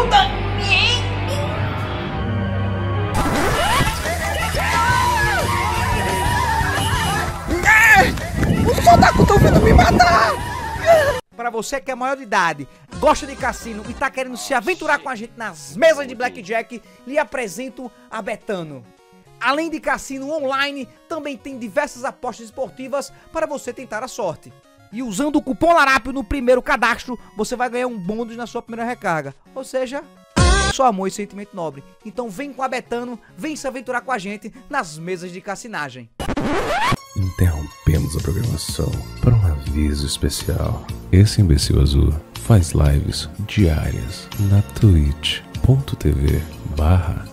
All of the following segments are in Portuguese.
ajuda! vindo me matar! Para você que é maior de idade, gosta de cassino e tá querendo se aventurar com a gente nas mesas de blackjack, lhe apresento a Betano. Além de cassino online, também tem diversas apostas esportivas para você tentar a sorte. E usando o cupom Larápio no primeiro cadastro, você vai ganhar um bônus na sua primeira recarga. Ou seja, só amor e sentimento nobre. Então vem com a Betano, vem se aventurar com a gente nas mesas de cassinagem. Interrompemos a programação para um aviso especial. Esse imbecil azul faz lives diárias na twitch.tv barra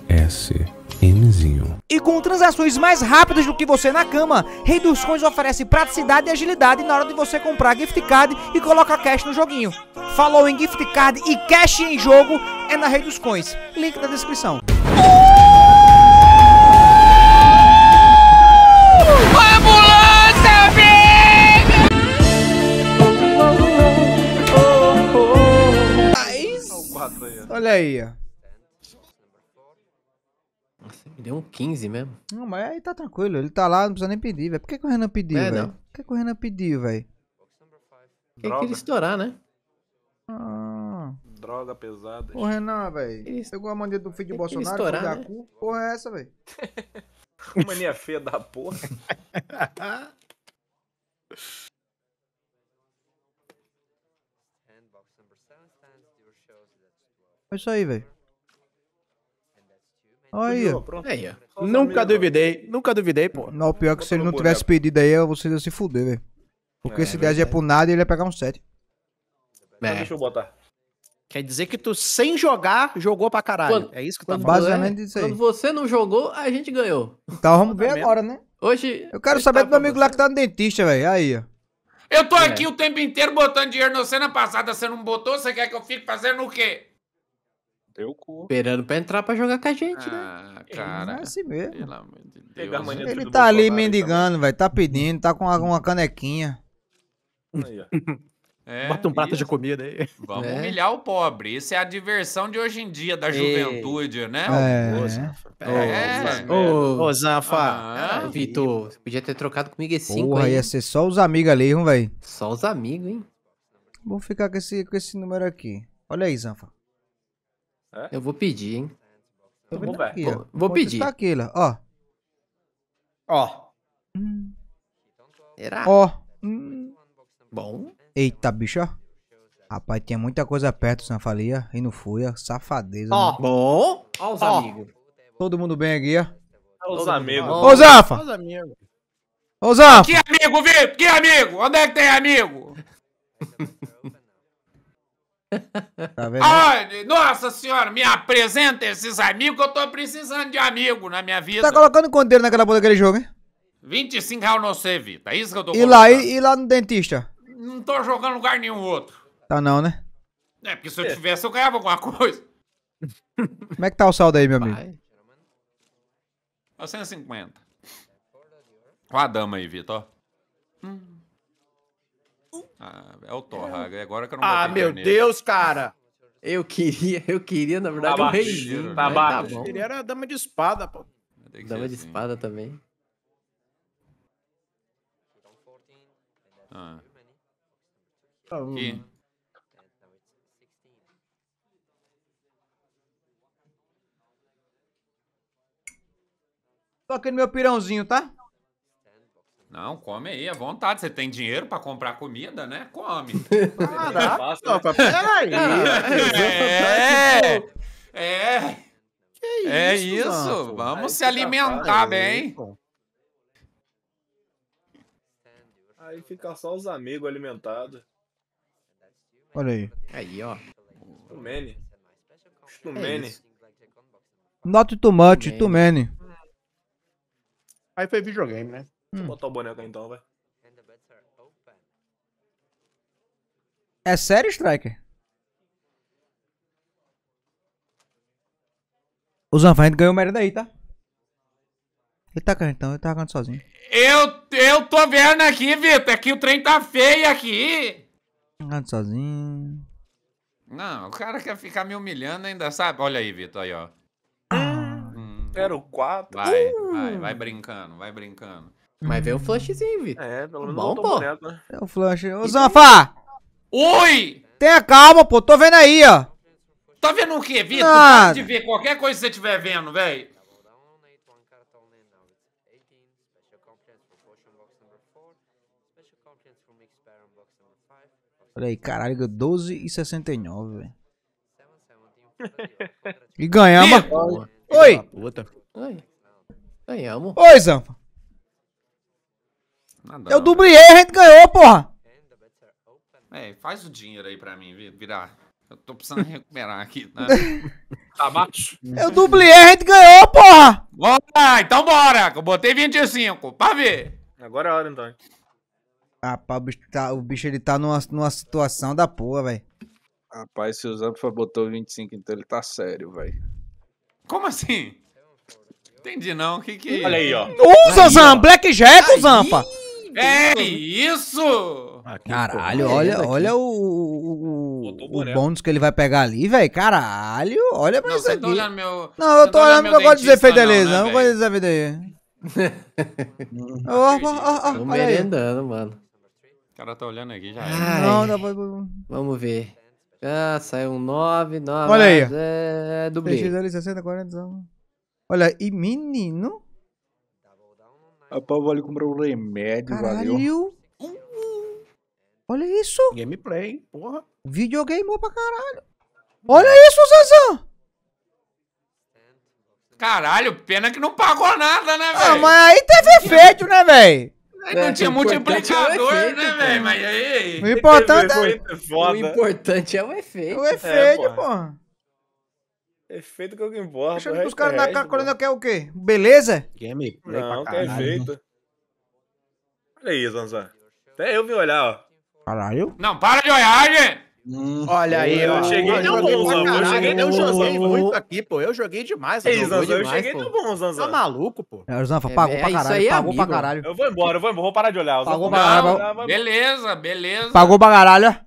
Mzinho. E com transações mais rápidas do que você na cama, Rei dos Coins oferece praticidade e agilidade na hora de você comprar gift card e colocar cash no joguinho. Falou em gift card e cash em jogo é na Rei dos Coins. Link na descrição. Olha aí, me deu um 15 mesmo. Não, mas aí tá tranquilo. Ele tá lá, não precisa nem pedir, velho. Por que, que o Renan pediu, é, velho? Por que, que o Renan pediu, velho? É que queria estourar, né? Ah. Droga pesada. Ô, Renan, velho. Pegou a mania do é filho de Bolsonaro, estourar, né? a cu. Porra é essa, velho? mania feia da porra. É isso aí, velho. Aí. aí ó. Nunca duvidei, nunca duvidei, pô. Não, pior é que se ele não tivesse pedido aí, vocês ia se fuder, velho. Porque se 10 ia pro nada, ele ia pegar um 7. É. Deixa eu botar. Quer dizer que tu, sem jogar, jogou pra caralho. Quando, é isso que tá falando? Basicamente isso aí. Quando você não jogou, a gente ganhou. Então vamos ver agora, né? Hoje. Eu quero saber do meu amigo você. lá que tá no dentista, velho. Aí, ó. Eu tô é. aqui o tempo inteiro botando dinheiro no cena passada, você não botou, você quer que eu fique fazendo o quê? teu cu. Esperando pra entrar pra jogar com a gente, né? ah, né? cara. É assim mesmo. Pelo amor de Deus. Né? Ele, ele tá ali mendigando, velho. Tá pedindo, tá com uma canequinha. Aí, ó. É, Bota um prato isso. de comida aí. Vamos é. humilhar o pobre. Isso é a diversão de hoje em dia, da é. juventude, né? É. Ô, É. Ô, Zanfa. Ah, Vitor, você podia ter trocado comigo esse 5 aí. ia ser só os amigos ali, hein, velho? Só os amigos, hein? Vou ficar com esse, com esse número aqui. Olha aí, Zanfa. É? Eu vou pedir, hein? Eu vou, vou pedir. Tá aqui, ó. Ó. Será? Ó. Hum. Bom. Eita, bicho, ó. Rapaz, tinha muita coisa perto, se não falia. E não fui, ó. Safadeza. Ó. Né? Bom. Ó os ó. amigos. Todo mundo bem aqui, ó. Os, os amigos. Ó, Ô, Zafa. Os amigos. Ô, Zafa. Que amigo, Vitor? Que amigo? Onde é que tem amigo? Tá vendo? Olha, nossa senhora, me apresenta esses amigos, que eu tô precisando de amigo na minha tá vida. Tá colocando quanto dinheiro naquela porra daquele jogo, hein? 25 reais não sei, Vitor. Tá é isso que eu tô e colocando. lá e, e lá no dentista? Não tô jogando lugar nenhum outro. Tá não, né? É, porque se eu tivesse, eu ganhava alguma coisa. Como é que tá o saldo aí, meu amigo? Vai. 150. Tá Olha a dama aí, Vitor. Hum. Ah, é o Thor, é. Ah, agora que eu não Ah, meu nele. Deus, cara! Eu queria, eu queria, na verdade, Tabaco. Tá um reizinho. Né? né? Tá, tá eu queria era a dama de espada, pô. Dama assim. de espada também. Ah. Então, aqui. no meu pirãozinho, tá? Não, come aí à vontade. Você tem dinheiro para comprar comida, né? Come. Caraca, peraí. É, é, é, isso, é isso. Mano. Vamos aí se alimentar bem. Aí, aí fica só os amigos alimentados. Olha aí. Aí, ó. Stumene. Stumene. É Not too much, many. Aí foi videogame, né? Deixa eu botar o boneco então, vai. É sério, Striker? O Zanfand ganhou o mérito aí, tá? Ele tá cantando, então, ele tá cantando sozinho. Eu, eu tô vendo aqui, Vitor, é que o trem tá feio aqui. Tá cantando sozinho. Não, o cara quer ficar me humilhando ainda, sabe? Olha aí, Vitor, aí, ó. Ah. Hum. Era o 4. Vai, uh. vai, vai brincando, vai brincando. Mas veio um uhum. flashzinho, Vitor. É, pelo tá menos Bom, não pô. Boneco, né? É um flash. Ô, Zanfa! Oi! Tenha calma, pô. Tô vendo aí, ó. Tá vendo o quê, Vitor? Nada. De ver qualquer coisa que você estiver vendo, véi. Olha aí, caralho, 12 e 69, velho. e ganhamos. Oi! Oi! Ganhamos. Oi, Zampa. Nada. Eu dublei, a gente ganhou, porra. É, faz o dinheiro aí pra mim virar. Eu tô precisando recuperar aqui. Né? tá baixo. Eu dublei, a gente ganhou, porra. Bora, então bora. Eu botei 25, pra ver. Agora é a hora, então. Rapaz, o bicho, tá, o bicho ele tá numa, numa situação da porra, velho. Rapaz, se o Zampa botou 25, então ele tá sério, velho. Como assim? Entendi não, o que que... Olha aí, ó. Usa, aí, Zampa, Blackjack, Zampa. É isso! Ah, caralho, olha, olha o, o, o bônus que ele vai pegar ali, velho. Caralho, olha pra não, isso aqui. Tá meu, não, eu tô olhando porque eu gosto de dizer beleza. Não, né, não gosto de dizer aí. oh, oh, oh, oh, Tô merendando, mano. O cara tá olhando aqui já. Ai, não, não, não, Vamos ver. Ah, saiu um 9, 9. Olha aí. É, dublê. 60, 40. Olha, e menino. A Paula ali comprou um remédio, Caralho. valeu. Olha isso. Gameplay, hein? Porra. Videogameou pra caralho. Olha isso, Zazan. Caralho, pena que não pagou nada, né, ah, velho? Ah, mas aí teve efeito, né, velho? não é, tinha multiplicador, é né, velho? Mas aí. O importante, é, o importante é o efeito. É, o efeito, porra. Efeito que alguém borra. Deixa os caras na cara, coronel quer o quê? Beleza? Game. Não, tem né? efeito. Olha aí, Zanzan. Até eu vim olhar, ó. Caralho? Não, para de olhar, gente! Hum, Olha aí, eu, eu cheguei eu bom, Zanzan. Eu cheguei deu joguei muito aqui, pô. Eu joguei demais. Ei, Zanzan, eu cheguei deu bom, Zanzan. Tá maluco, pô. É, Zanzan, é, pagou é, pra caralho, pagou amigo. pra caralho. Eu vou embora, eu vou embora, vou parar de olhar. Pagou pra caralho. Beleza, beleza. Pagou pra caralho. É?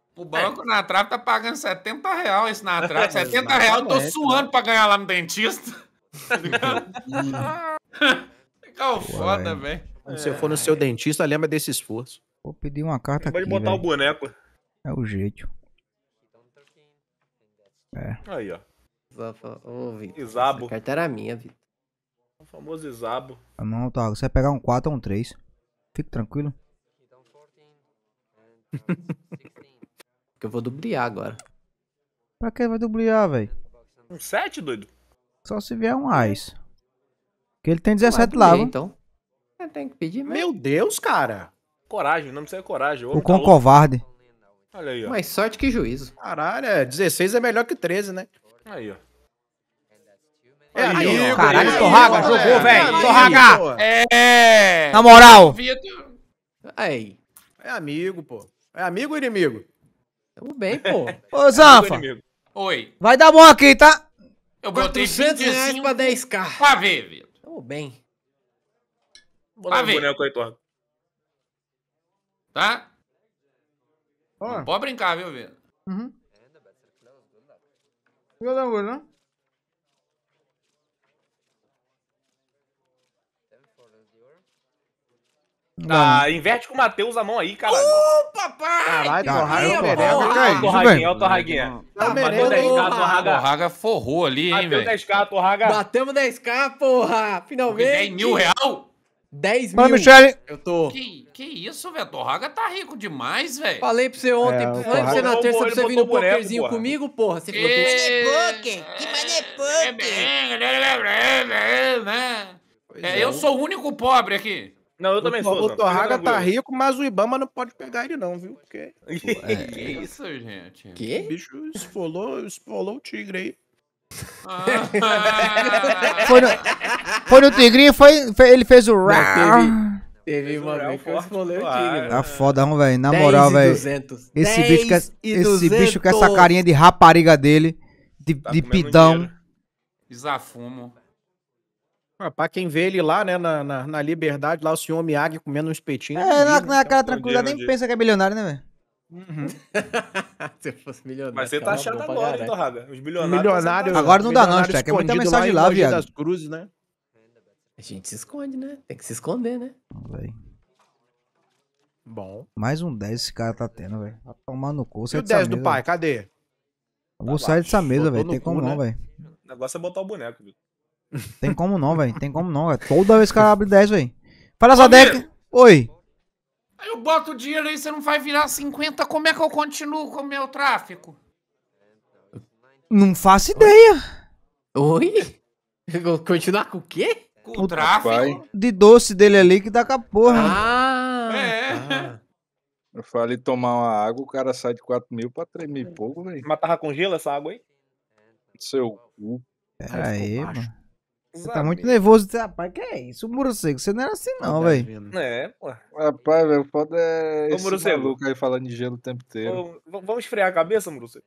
O banco é. na trave tá pagando 70 reais esse na trave. 70 reais eu tô né? suando pra ganhar lá no dentista. Tá hum. Ficou foda, velho. Se eu for no seu dentista, lembra desse esforço. Vou pedir uma carta Acabou aqui. Pode botar véio. o boneco. É o jeito. É. Aí, ó. Ô, Vitor. Isabo. A carta era minha, Vitor. O famoso Isabo. Ah, não, tá. Você vai pegar um 4 ou um 3. Fique tranquilo. que eu vou dubliar agora. Pra que vai dubliar, velho? Um 7, doido? Só se vier um AIS. Porque ele tem 17 lá, então. É, tem que pedir mesmo. Meu Deus, cara. Coragem, não precisa coragem. O com tá covarde. Olha aí, ó. Mais sorte que juízo. Caralho, 16 é, é melhor que 13, né? Aí, ó. É, aí, aí, ó. Caralho, Torraga, jogou, velho. Torraga! É. Na moral. Aí. É amigo, pô. É amigo ou inimigo? Tamo bem, pô. Ô, Zafa. Oi. Vai dar bom aqui, tá? Eu botei 400 reais pra 10k. Pra ver, Vitor. Tamo bem. Vou pra ver. boneco aí, Torra. Tá? Ó. Não pode brincar, viu, Vitor? Uhum. Eu lembro, não? Ah, né? inverte com o Matheus a mão aí, caralho. Uh, papai! Caralho, Torraga, Torraga. Torraguinha, olha o Torraguinha. Ah, bateu 10k, Torraga. Torraga forrou ali, hein, velho. Bateu 10k, Torraga. Batemos 10k, porra! Finalmente. 10 mil real? 10 mil. Mano, Michele... Eu tô... Que, que isso, velho? Torraga tá rico demais, velho. Falei pra você ontem, é, antes Torraga... de você na terça, pra você vir no pokerzinho comigo, porra. Você ficou... Que é poker? Que mané é poker? É, é eu sou o único pobre aqui. Não, eu também o, sou. O Torraga tá rico, mas o Ibama não pode pegar ele, não, viu? Porque... É. Que isso, gente? Que? O bicho esfolou, esfolou o tigre aí. Ah. foi, no, foi no tigrinho, foi, foi, ele fez o rap. Teve uma vez que eu esfolei o tigre. Né? Tá foda, velho. Na moral, velho. Esse, bicho, que, esse bicho com essa carinha de rapariga dele, de, tá de pidão. Dinheiro. Desafumo. Ah, pra quem vê ele lá, né, na, na, na liberdade, lá o senhor Miyagi comendo uns petinhos É, na, na cara então. tranquila, nem dia. pensa que é milionário né, velho? Uhum. Se eu fosse milionário. Mas você tá achando agora, hein, né? Torrada? Os milionários. Milionário, agora não dá, não, Steck. É muita mensagem lá, viado. das cruzes, né? A gente se esconde, né? Tem que se esconder, né? Bom. Mais um 10 esse cara tá tendo, velho. Tá tomando no cu. E é o 10 do pai, cadê? Eu vou tá sair baixo. dessa mesa, velho. Tem como não, né? velho. O negócio é botar o boneco, viu? Tem como não, velho. Tem como não, velho. Toda vez que eu abre 10, velho. Fala Zadek. Oi. Eu boto o dinheiro aí, você não vai virar 50. Como é que eu continuo com o meu tráfico? Não faço ideia. Oi? Continuar com o quê? Com o tráfico? Pai. De doce dele ali que dá com a porra. Ah, é. Ah. Eu falei tomar uma água, o cara sai de 4 mil pra 3 mil e pouco, velho. Mas tava com gelo essa água aí? Seu cu. Pera aí, mano. Você tá muito nervoso. Rapaz, que é isso? O morcego, você não era assim não, velho. É, pô. Rapaz, velho, foda é esse Ô, Murocego. maluco aí falando de gelo o tempo inteiro. Ô, vamos esfriar a cabeça, Murocego?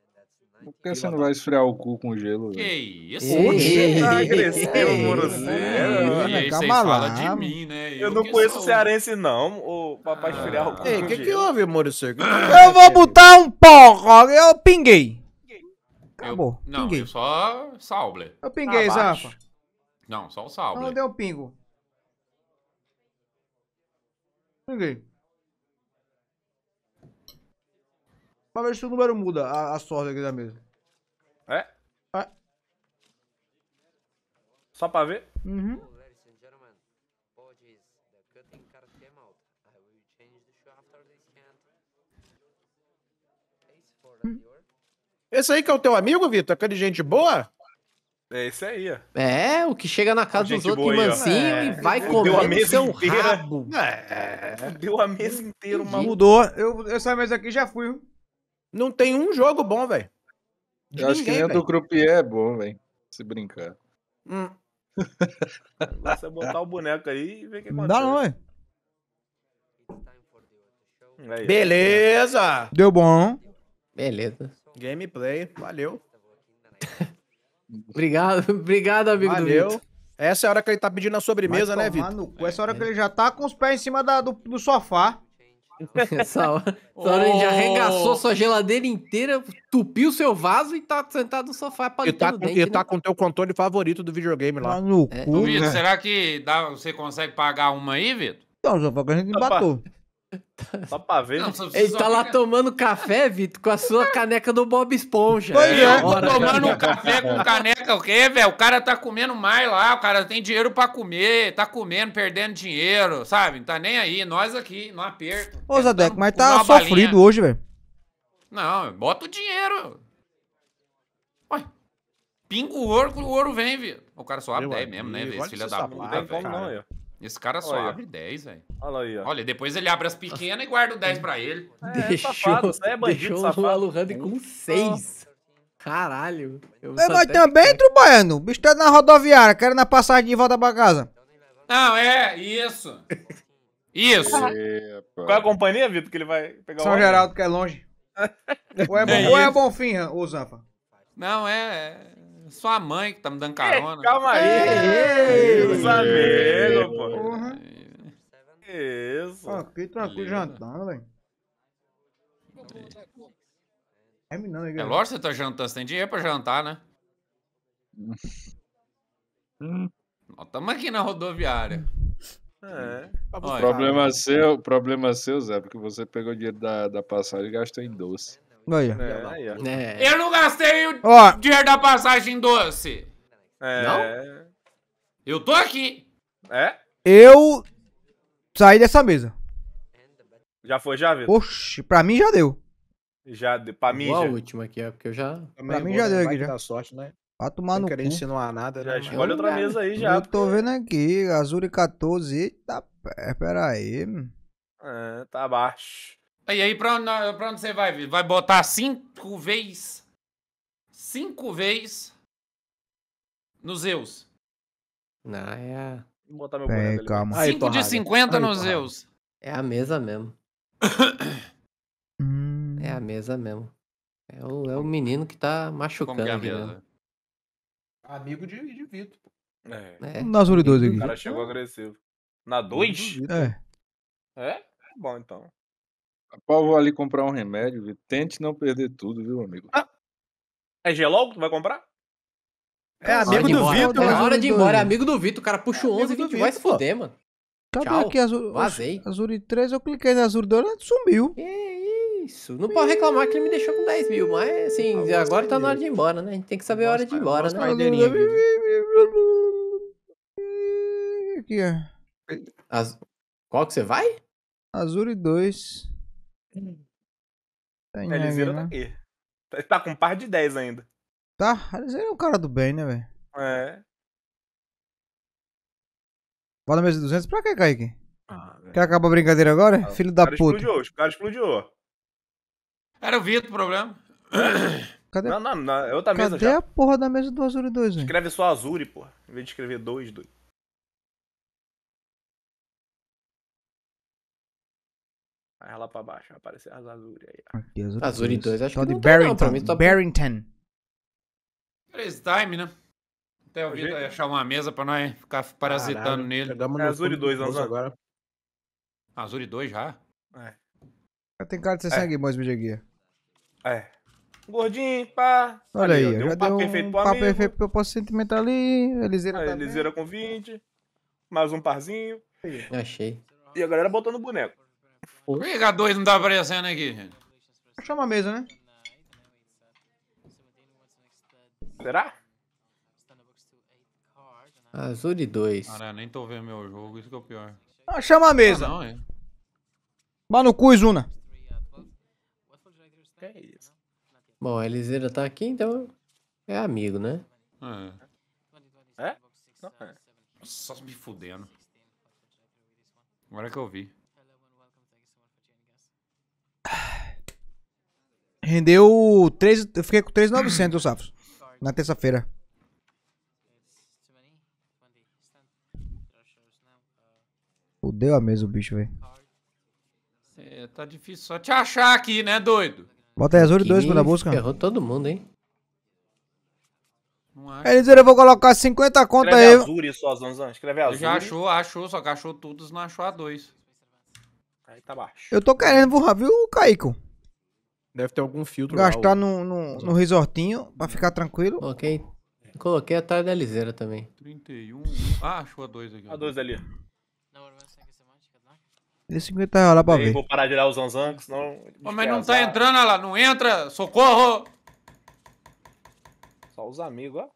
Por que você não vai esfriar o cu com gelo, Que isso? Ei, Ah, cresceu, tá, ei, Murocego. E ei, calma de mim, né? Eu não conheço cearense, não. O papai ah. esfriar o cu. Ei, o com que, que houve, Morcego? Eu vou botar um porra, eu pinguei. Eu- Acabou, Não, pinguei. eu só Sauble. Eu pinguei, Abaixo. Não, só o Sauber. Não deu pingo. Ninguém. Pra ver se o número muda a, a sorte aqui da mesa. É? É. Só pra ver? Uhum. Esse aí que é o teu amigo, Vitor? Aquele gente boa? É isso aí, ó. É, o que chega na casa dos outros mansinho é. e vai é. comer seu é inteira. rabo. É. Deu a mesa inteira, uma... Mudou. Eu, essa mesa aqui já fui. Não tem um jogo bom, velho. Eu acho que nem o do Croupier é bom, velho. Se brincar. Hum. Você botar o boneco aí e ver o que acontece. Dá não, é. Beleza! Deu bom. Beleza. Gameplay, valeu. Obrigado, obrigado, amigo Valeu. do Vitor. Essa é a hora que ele tá pedindo a sobremesa, né, Vitor? Essa é a hora que ele já tá com os pés em cima da, do, do sofá. Essa hora, essa hora ele já arregaçou sua geladeira inteira, tupiu seu vaso e tá sentado no sofá E tá, com, dente, tá né? com o teu controle favorito do videogame lá. Tá no é. cu, Vitor, né? será que dá, você consegue pagar uma aí, Vitor? Não, só que a gente Opa. bateu. Só pra ver. Não, só ele tá lá pegar... tomando café, Vitor, com a sua caneca do Bob Esponja. Foi é, é hora, tomando um café com caneca, o quê, velho? O cara tá comendo mais lá, o cara tem dinheiro pra comer, tá comendo, perdendo dinheiro, sabe? Não tá nem aí, nós aqui, no aperto. Ô, Zadeco, mas tá sofrido balinha. hoje, velho. Não, bota o dinheiro. Ué, pinga o ouro, o ouro vem, Vitor. O cara só abre mesmo, né, velho? Filha da tá puta. Não é não, esse cara só Olha. abre 10, velho. Olha aí, ó. Olha, depois ele abre as pequenas e guarda o 10 pra ele. É, deixou, é safado, é bandido, deixou safado. o Lualu Randy com 6. Caralho. Mas, mas também, Trubaiano, o bicho tá na rodoviária, querendo na passagem de volta pra casa. Não, é, isso. Isso. Epa. Qual é a companhia, Vitor, que ele vai pegar São o Geraldo, que é longe. ou é, bom, é ou é Bonfim, ô Zanfa? Não, é... é. Sua mãe que tá me dando é, carona. calma é aí. Ei, os amigos, pô. Isso. Aqui tranquilo jantando, velho. Terminando é aí, É lógico que você tá jantando, você tem dinheiro pra jantar, né? Hum. Nós estamos aqui na rodoviária. É. Olha, problema seu, problema seu, Zé, porque você pegou o dinheiro da, da passagem e gastou em doce. Aí. É, é, Eu não gastei o Ó. dinheiro da passagem doce. É. Não? Eu tô aqui. É? Eu saí dessa mesa. Já foi, já, viu? Oxi, pra mim já deu. Já, deu- pra mim Vou a já. última aqui, porque eu já. Pra mim já deu aqui, já. Dá sorte, né? Vai tomar Não no cu. insinuar nada, né? escolhe outra mesa aí já. Eu tô vendo aqui, Azuri 14. Eita, pé, pera aí. É, tá baixo. E aí, pra onde, pra onde você vai? Vai botar cinco vezes. Cinco vezes. No Zeus. Não, é. Vou botar meu boneco. É, calma. cinco de cinquenta no Zeus. É a mesa mesmo. Hum. é a mesa mesmo. É o, é o menino que tá machucando. Como que é a mesa? Mesmo. Amigo de, de Vitor. É. é. Na Zuri 2 aqui. O cara chegou agressivo. Na 2? É. É? Tá bom então. Rapaz, vou ali comprar um remédio, viu? Tente não perder tudo, viu, amigo? Ah, é gelol que tu vai comprar? É amigo é do Vitor. É né? hora de ir embora, é amigo do Vitor. O cara puxa é o 11 e 20 vai se foder, mano. Cadê Tchau. aqui Azul? Vazei. Azul 3, eu cliquei na Azul 2 e sumiu. Que isso. Não pode reclamar que ele me deixou com 10 mil, mas assim, ah, agora tá na hora de ir embora, né? A gente tem que saber a hora de ir embora, né? Aqui, ó. As... Qual que você vai? Azul 2. Né? Tá em Eliseiro tá né? aqui. Tá, com um par de 10 ainda. Tá, Eliseiro é um cara do bem, né, velho? É. Bota mesa de 200 pra quê, Kaique? Ah, Quer acabar a brincadeira agora? Ah, Filho da puta. Explodiu, o cara explodiu. Era o Vitor o problema. Cadê? Não, não, não. É outra Cadê mesa já. Cadê a porra da mesa do Azure 2, hein? Escreve só Azure, porra. Em vez de escrever 2, 2. Vai lá pra baixo, vai aparecer as Azure aí. as Azure 2, acho que de não Barrington, tem, não, mim, tá... Barrington. Crazy Time, né? Até o Vitor achar uma mesa pra nós ficar parasitando Caralho, nele. é Azure 2 anos agora. Azure 2 já? É. tem cara de ser é. sangue bom esse videoguia. É. Gordinho, pá. Olha aí, deu um papo perfeito um pro papo perfeito pro posto sentimental ali. Eliseira ah, também. Eliseira com 20. Mais um parzinho. Achei. E a galera botou no boneco. Por que H2 não tá aparecendo aqui, gente? Chama a mesa, né? Será? Azul de 2. Cara, eu nem tô vendo meu jogo, isso que é o pior. Ah, chama a mesa. Ah, não, é. Mas cu, Izuna. Que é isso? Bom, a Eliseira tá aqui, então é amigo, né? É? É? Não, é. Só me fudendo. Agora que eu vi. Rendeu 3, eu fiquei com 3.900 safos na terça-feira. Fudeu a mesa o bicho, velho. É, tá difícil só te achar aqui, né, doido? Bota aí Azure 2 pra dar busca. Errou todo mundo, hein? Eles disseram, eu vou colocar 50 contas aí. Escreve Azure só, Zanzan. Escreve azul. Já achou, achou, só que achou todos, não achou a dois. Aí tá baixo. Eu tô querendo, viu, Caico? Deve ter algum filtro. Gastar lá, no, no, no resortinho pra ficar tranquilo. Coloquei, coloquei atrás da liseira também. 31. Ah, achou a 2 aqui. A 2 ali. Tá? Dê 50 reais lá pra ver. Vou parar de olhar os zanzancos, senão. Pô, mas não tá entrando, olha lá, não entra, socorro! Só os amigos, ó.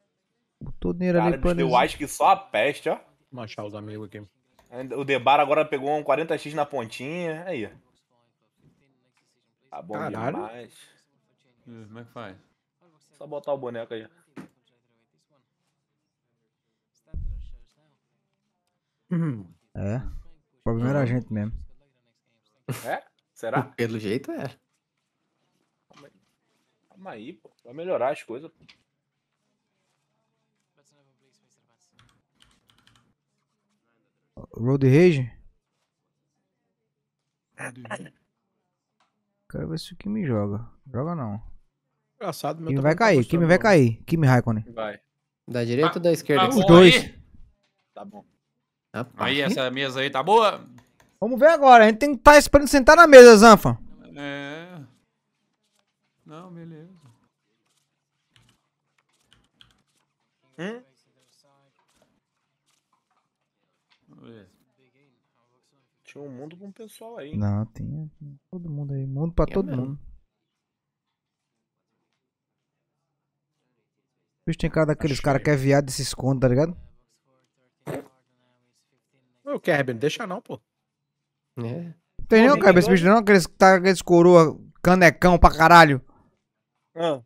Botou dinheiro Cara, ali pra Eu acho que só a peste, ó. Vamos achar os amigos aqui. O Debar agora pegou um 40x na pontinha. Aí, ó. Tá bom Caralho. demais. Hum, como é que faz? Só botar o boneco aí. Uhum. é. O uhum. problema era a gente mesmo. É? Será? Pelo jeito é. Calma aí, pô. Vai melhorar as coisas. Road Rage? É, Quero ver se o Kimi joga. Joga não. Engraçado, meu Kimi vai tá cair, Kimi vai cair. Kimi Raikkonen. Vai. Da direita tá, ou da ah, esquerda? Tá Os dois. Tá bom. Opa. Aí, essa mesa aí tá boa? Vamos ver agora. A gente tem que estar tá esperando sentar na mesa, Zanfa. É. Não, beleza. Hum? Tinha um mundo com o pessoal aí. Não, tinha todo mundo aí. Mundo pra todo mesmo. mundo. Bicho, tem cara daqueles caras que é viado e se esconde, tá ligado? Ô, Kerben, deixa não, pô. É. Tem nenhum, cara, esse bicho não, aqueles, tá, aqueles coroa canecão pra caralho. Ah.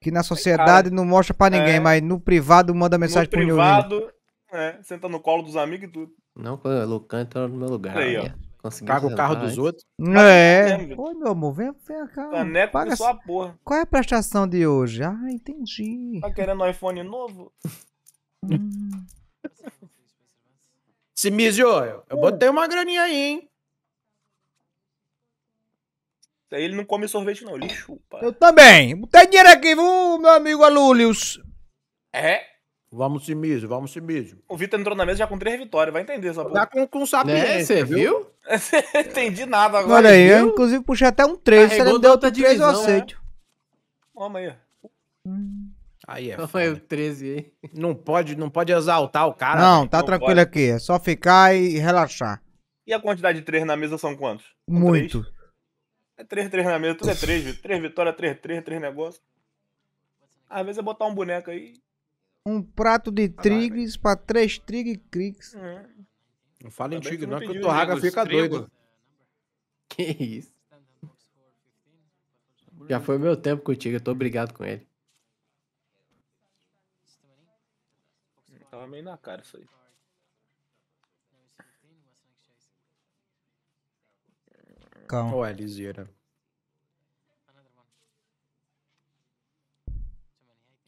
Que na sociedade Ai, não mostra pra ninguém, é. mas no privado manda mensagem no pro privado, é, senta no colo dos amigos e tudo. Não, quando o Lucan entrou no meu lugar. Aí, ó. Consegui Paga o carro dos outros. Tá é. é. Ô, meu amor, vem, vem cá. Caneco tá Paga sua porra. Qual é a prestação de hoje? Ah, entendi. Tá querendo um iPhone novo? Hum. Simizio, eu, eu botei uma graninha aí, hein? Ele não come sorvete, não, ele chupa. Eu também. Tem dinheiro aqui, viu, meu amigo Alúlius? É? Vamos, mesmo, vamos, mesmo. O Vitor entrou na mesa já com três vitórias, vai entender essa porra. Já com, com sapiência, Você né? viu? Entendi nada agora. Olha aí, eu inclusive puxei até um três, se ele não deu outra divisão, eu né? aceito. Toma aí. Aí é. Foi o 13 aí. Não pode, não pode exaltar o cara. Não, tá não tranquilo pode. aqui. É só ficar e relaxar. E a quantidade de três na mesa são quantos? Muito. Três? É três, três na mesa, tudo é 3, três vitórias, três, três, três negócios. Às vezes é botar um boneco aí um prato de trigres para três trigres cricks. É. Não fala em trigo, não, que o Torraga fica trigo. doido. Que isso. Já foi meu tempo contigo, eu tô obrigado com ele. Tava meio na cara isso aí. Calma. Ou é liseira.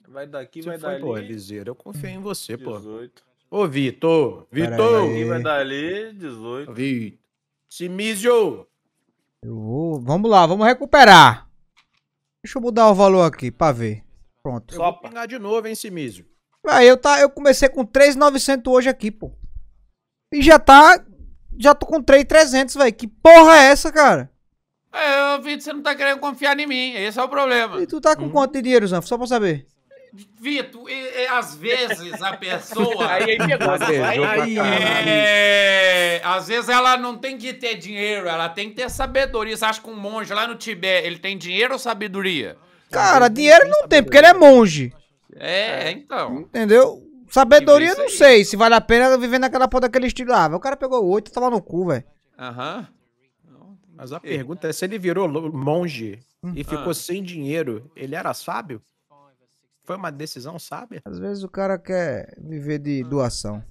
Vai daqui, você vai foi, dali. Pô, Eliseiro, eu confio em você, 18. pô. 18. Ô, Vitor! Vitor! daqui, vai dali? 18. Vitor. Simísio! Eu vou... Vamos lá, vamos recuperar. Deixa eu mudar o valor aqui pra ver. Pronto. Só pingar de novo, hein, Simísio? Aí ah, eu, tá, eu comecei com 3,900 hoje aqui, pô. E já tá. Já tô com 3,300, velho. Que porra é essa, cara? É, Vitor, você não tá querendo confiar em mim. Esse é o problema. E tu tá com hum. quanto de dinheiro, Zanf Só pra saber. Vitor, às vezes a pessoa. aí pegou, é é aí, é, é, Às vezes ela não tem que ter dinheiro, ela tem que ter sabedoria. Você acha que um monge lá no Tibete, ele tem dinheiro ou sabedoria? Cara, dinheiro não tem, porque ele é monge. É, então. Entendeu? Sabedoria, tipo não sei se vale a pena viver naquela porra daquele estilo lá. Ah, o cara pegou oito e tava no cu, velho. Aham. Mas a pergunta é se ele virou monge e hum. ficou ah. sem dinheiro, ele era sábio? Foi uma decisão sabe? Às vezes o cara quer viver de ah. doação.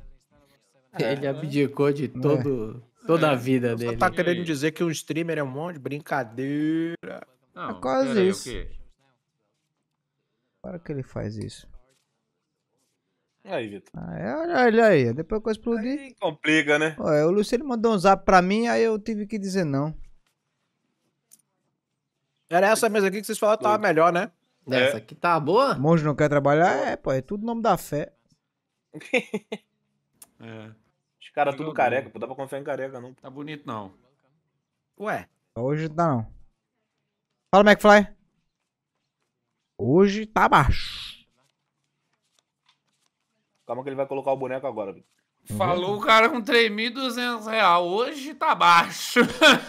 É, ele é. abdicou de é. todo, é. toda a é. vida Você dele. Você tá querendo dizer que um streamer é um monte de brincadeira. Não, é quase aí, isso. Para que ele faz isso? Aí, Vitor. Ah, olha aí, depois que eu explodi. Aí complica, né? o Luciano mandou um zap pra mim, aí eu tive que dizer não. Era essa mesa aqui que vocês falaram que tava melhor, né? É. Essa aqui tá boa? Monge não quer trabalhar? É, pô, é tudo nome da fé. é. Os caras tudo careca, pô, dá pra confiar em careca, não. Tá bonito, não. Ué. Hoje tá não. Fala, McFly. Hoje tá baixo. Calma que ele vai colocar o boneco agora, Falou o cara com 3.200 real. Hoje tá baixo.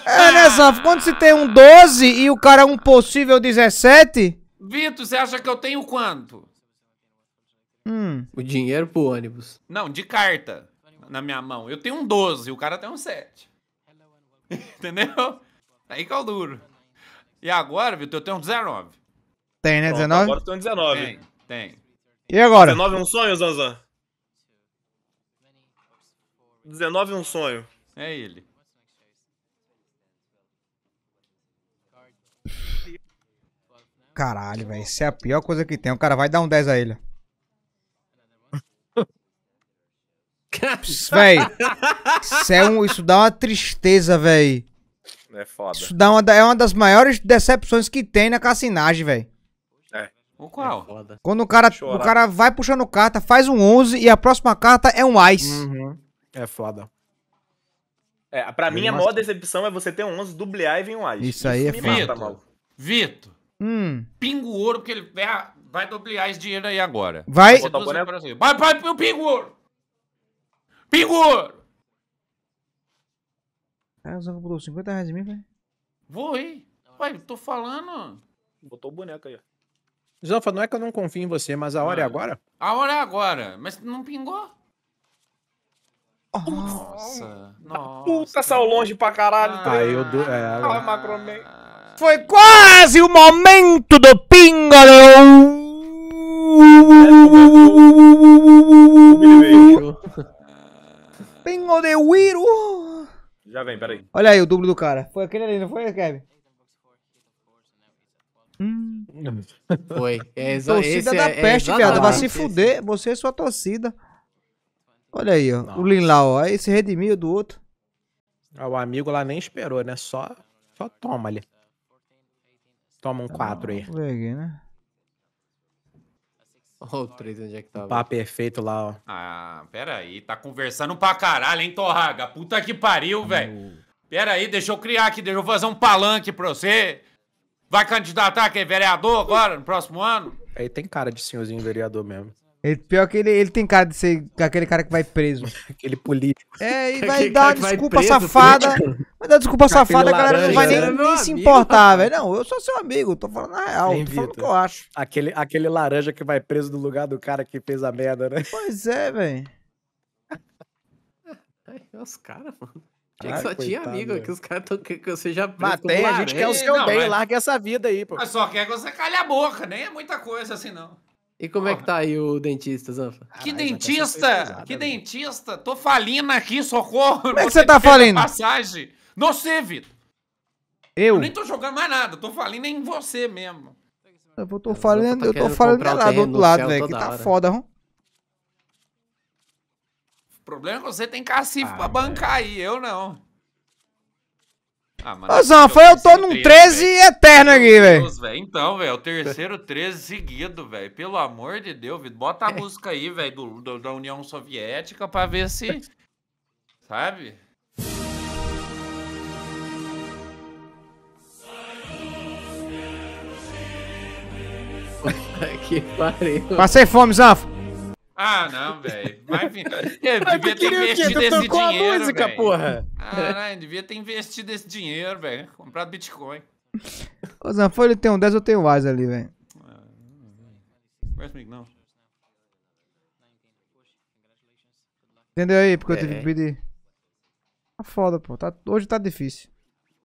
É, né, Zaf? Quando se tem um 12 e o cara é um possível 17, Vitor, você acha que eu tenho quanto? Hum, o dinheiro pro ônibus. Não, de carta na minha mão. Eu tenho um 12, o cara tem um 7. Entendeu? Aí que é o duro. E agora, Vitor, eu tenho um 19. Tem, né? 19? Agora eu tenho um 19. Tem, tem. E agora? 19 é um sonho, Zanzan? 19 é um sonho. É ele. Caralho, velho. Isso é a pior coisa que tem. O cara vai dar um 10 a ele. véi, isso, é um, isso dá uma tristeza, véi. É foda. Isso dá uma, é uma das maiores decepções que tem na cassinagem, véi. É. O qual? É Quando o cara, o cara vai puxando carta, faz um 11 e a próxima carta é um Ice. Uhum. É foda. É, pra mim, a maior decepção é você ter um 11, dublear e vir um Ice. Isso, isso aí é foda. Vitor, Hum. Pingo ouro, porque ele vai dobrar esse dinheiro aí agora. Vai. Vai, vai, eu pingo ouro. Pingo ouro. Ah, o botou 50 reais em mim, velho. Vou, hein? Ué, tô falando. Botou o boneco aí, ó. Zanfa, não é que eu não confio em você, mas a hora é agora? A hora é agora, mas não pingou? Nossa, nossa. Puta, saiu longe pra caralho. Ah, tá? eu do. É, ah, macromei. Foi quase o momento do Pinga Pingo de Wiro. Já vem, peraí. Olha aí o duplo do cara. Foi aquele ali, não foi, Kevin? Hum. Foi. É torcida da é, peste, é viado. Vai se fuder. Você e sua torcida. Olha aí, ó. O Lin Lao, ó. Aí se redimiu do outro. Ah, o amigo lá nem esperou, né? Só, só toma ali. Toma um 4 aí. Peguei, né? Olha o 3 onde é que tava. Pá perfeito é lá, ó. Ah, pera aí. Tá conversando pra caralho, hein, Torraga? Puta que pariu, velho. Pera aí, deixa eu criar aqui, deixa eu fazer um palanque pra você. Vai candidatar a Vereador agora, no próximo ano? Aí tem cara de senhorzinho vereador mesmo. Ele, pior que ele, ele tem cara de ser aquele cara que vai preso. Aquele político. É, e vai dar desculpa vai safada. Vai dar desculpa aquele safada, a galera não vai nem, né? nem se importar, velho. Não, eu sou seu amigo, tô falando a real, tô falando o que eu acho. Aquele, aquele laranja que vai preso no lugar do cara que fez a merda, né? Pois é, velho. os caras, mano. Tinha que só coitado, tinha amigo meu. que os caras tão que, que você já ah, Mas a gente quer o seu não, bem, mas... larga essa vida aí, pô. Mas só quer que você calhe a boca, nem é muita coisa assim, não. E como Porra. é que tá aí o dentista, Zanfa? Que dentista? Pesada, que dentista? Tô falindo aqui, socorro. Como é que você tá falindo? Passagem. Não sei, Vitor. Eu? eu? nem tô jogando mais nada, tô falindo em você mesmo. Eu tô falando, tá eu tô falando lá do outro lado, velho, que tá hora. foda, hum? O problema é que você tem cacifo ah, pra bancar aí, eu não. Ah, mas Ô, Zanfa, eu tô num 13, véio. eterno aqui, velho. Então, velho, o terceiro 13 seguido, velho. Pelo amor de Deus, véio. bota a música aí, velho, da União Soviética pra ver se. Sabe? que pariu. Passei fome, Zanfa. Ah, não, velho. Mas devia ter investido esse dinheiro. música, porra. Caralho, devia ter investido esse dinheiro, velho. Comprado Bitcoin. Ô, ele tem um 10, eu tenho um Asa ali, velho. Ah, conversa não. Entendeu aí? Porque é. eu tive é. que pedir. Tá foda, pô. Tá, hoje tá difícil.